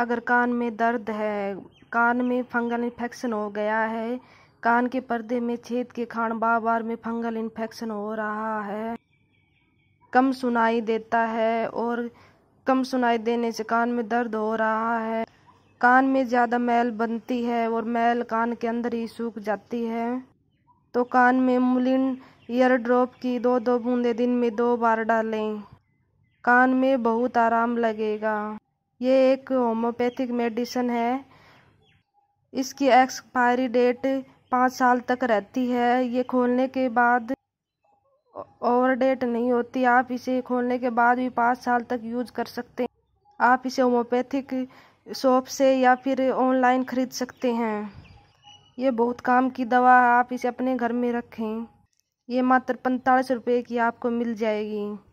अगर कान में दर्द है कान में फंगल इन्फेक्शन हो गया है कान के पर्दे में छेद के खान बार बार में फंगल इन्फेक्शन हो रहा है कम सुनाई देता है और कम सुनाई देने से कान में दर्द हो रहा है कान में ज़्यादा मैल बनती है और मैल कान के अंदर ही सूख जाती है तो कान में मुलिन ईयर ड्रॉप की दो दो बूंदे दिन में दो बार डालें कान में बहुत आराम लगेगा ये एक होम्योपैथिक मेडिसन है इसकी एक्सपायरी डेट पाँच साल तक रहती है ये खोलने के बाद ओवर डेट नहीं होती आप इसे खोलने के बाद भी पाँच साल तक यूज कर सकते हैं आप इसे होम्योपैथिक शॉप से या फिर ऑनलाइन खरीद सकते हैं ये बहुत काम की दवा है आप इसे अपने घर में रखें ये मात्र पैंतालीस रुपये की आपको मिल जाएगी